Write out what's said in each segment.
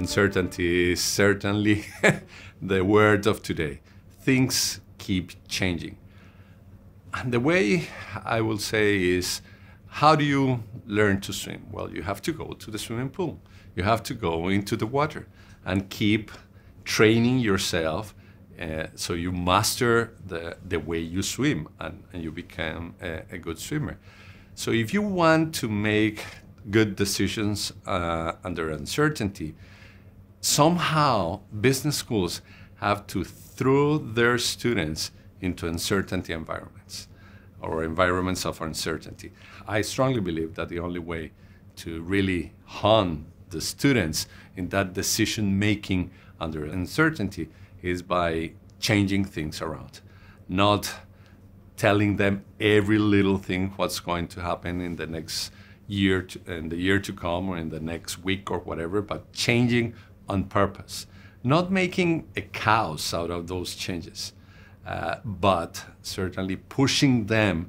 uncertainty is certainly the word of today. Things keep changing. And the way I will say is how do you learn to swim? Well, you have to go to the swimming pool, you have to go into the water and keep training yourself. Uh, so you master the, the way you swim and, and you become a, a good swimmer. So if you want to make good decisions uh, under uncertainty, somehow business schools have to throw their students into uncertainty environments or environments of uncertainty. I strongly believe that the only way to really hone the students in that decision making under uncertainty is by changing things around, not telling them every little thing what's going to happen in the next year to, in the year to come or in the next week or whatever, but changing on purpose, not making a chaos out of those changes, uh, but certainly pushing them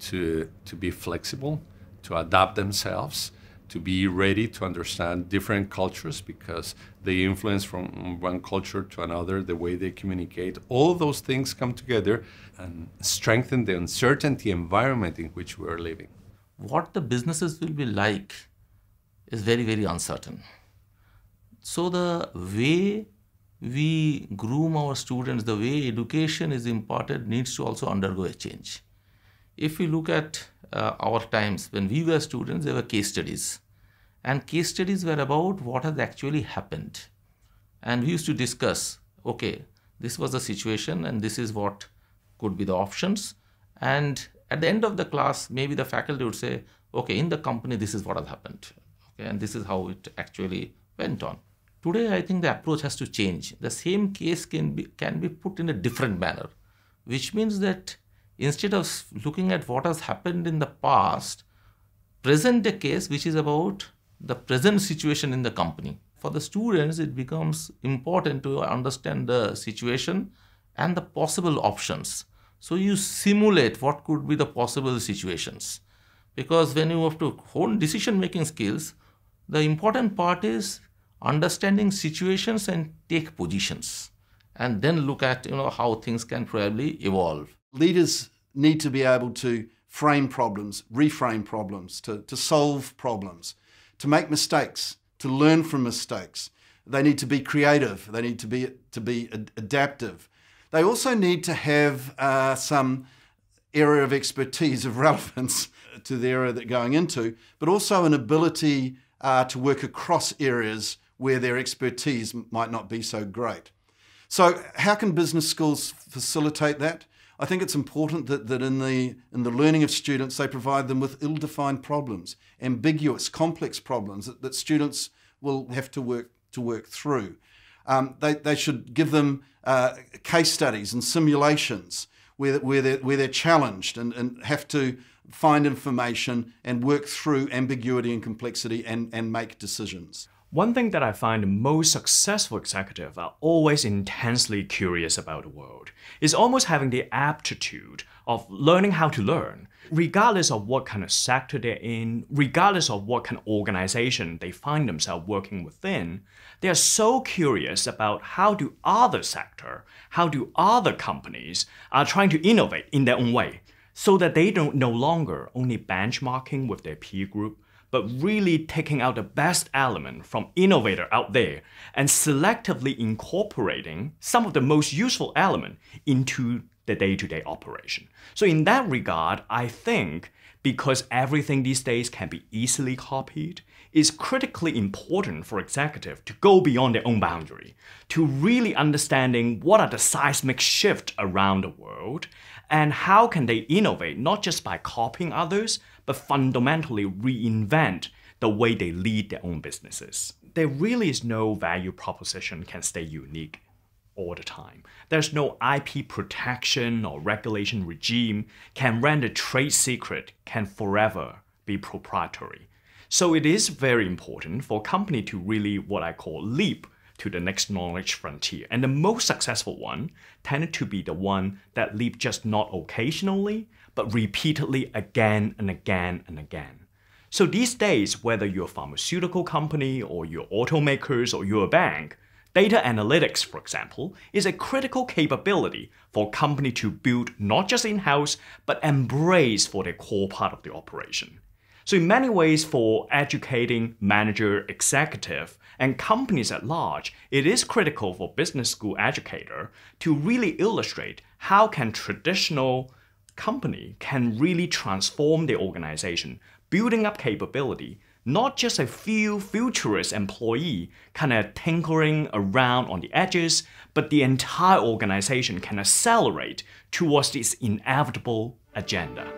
to, to be flexible, to adapt themselves, to be ready to understand different cultures because they influence from one culture to another, the way they communicate. All those things come together and strengthen the uncertainty environment in which we are living. What the businesses will be like is very, very uncertain. So the way we groom our students, the way education is imparted needs to also undergo a change. If we look at uh, our times, when we were students, there were case studies. And case studies were about what has actually happened. And we used to discuss, okay, this was the situation and this is what could be the options. And at the end of the class, maybe the faculty would say, okay, in the company, this is what has happened. Okay, and this is how it actually went on. Today, I think the approach has to change. The same case can be, can be put in a different manner, which means that instead of looking at what has happened in the past, present a case which is about the present situation in the company. For the students, it becomes important to understand the situation and the possible options. So you simulate what could be the possible situations. Because when you have to hone decision making skills, the important part is understanding situations and take positions and then look at you know how things can probably evolve leaders need to be able to frame problems reframe problems to, to solve problems to make mistakes to learn from mistakes they need to be creative they need to be to be adaptive they also need to have uh, some area of expertise of relevance to the area they're going into but also an ability uh, to work across areas where their expertise might not be so great. So, how can business schools facilitate that? I think it's important that, that in, the, in the learning of students, they provide them with ill defined problems, ambiguous, complex problems that, that, students will have to work, to work through. Um, they, they should give them uh, case studies and simulations where, where, they're, where they're challenged and, and have to find information and work through ambiguity and complexity and, and make decisions. One thing that I find most successful executives are always intensely curious about the world is almost having the aptitude of learning how to learn, regardless of what kind of sector they're in, regardless of what kind of organization they find themselves working within. They are so curious about how do other sector, how do other companies are trying to innovate in their own way so that they don't no longer only benchmarking with their peer group, but really taking out the best element from innovator out there and selectively incorporating some of the most useful element into the day-to-day operation. So in that regard, I think because everything these days can be easily copied, it's critically important for executive to go beyond their own boundary, to really understanding what are the seismic shift around the world and how can they innovate not just by copying others, but fundamentally reinvent the way they lead their own businesses. There really is no value proposition can stay unique all the time. There's no IP protection or regulation regime can render trade secret can forever be proprietary. So it is very important for a company to really what I call leap to the next knowledge frontier. And the most successful one tended to be the one that leap just not occasionally, but repeatedly again and again and again. So these days, whether you're a pharmaceutical company or your automakers or your bank, data analytics, for example, is a critical capability for a company to build not just in-house, but embrace for their core part of the operation. So in many ways for educating manager, executive, and companies at large, it is critical for business school educator to really illustrate how can traditional company can really transform the organization, building up capability, not just a few futurist employee kind of tinkering around on the edges, but the entire organization can accelerate towards this inevitable agenda.